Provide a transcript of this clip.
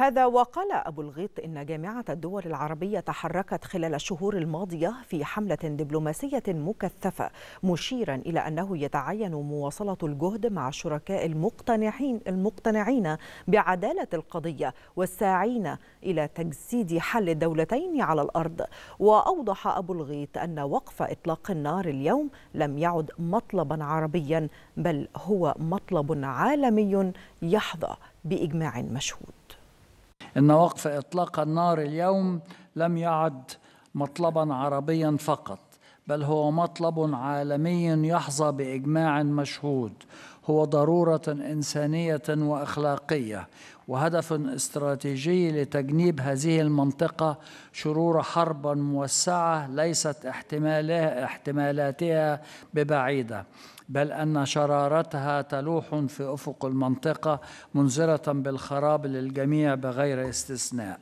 هذا وقال أبو الغيط إن جامعة الدول العربية تحركت خلال الشهور الماضية في حملة دبلوماسية مكثفة مشيرا إلى أنه يتعين مواصلة الجهد مع الشركاء المقتنعين المقتنعين بعدالة القضية والساعين إلى تجسيد حل الدولتين على الأرض وأوضح أبو الغيط أن وقف إطلاق النار اليوم لم يعد مطلبا عربيا بل هو مطلب عالمي يحظى بإجماع مشهود إن وقف إطلاق النار اليوم لم يعد مطلبا عربيا فقط بل هو مطلب عالمي يحظى باجماع مشهود هو ضروره انسانيه واخلاقيه وهدف استراتيجي لتجنيب هذه المنطقه شرور حرب موسعه ليست احتمالها احتمالاتها ببعيده بل ان شرارتها تلوح في افق المنطقه منذره بالخراب للجميع بغير استثناء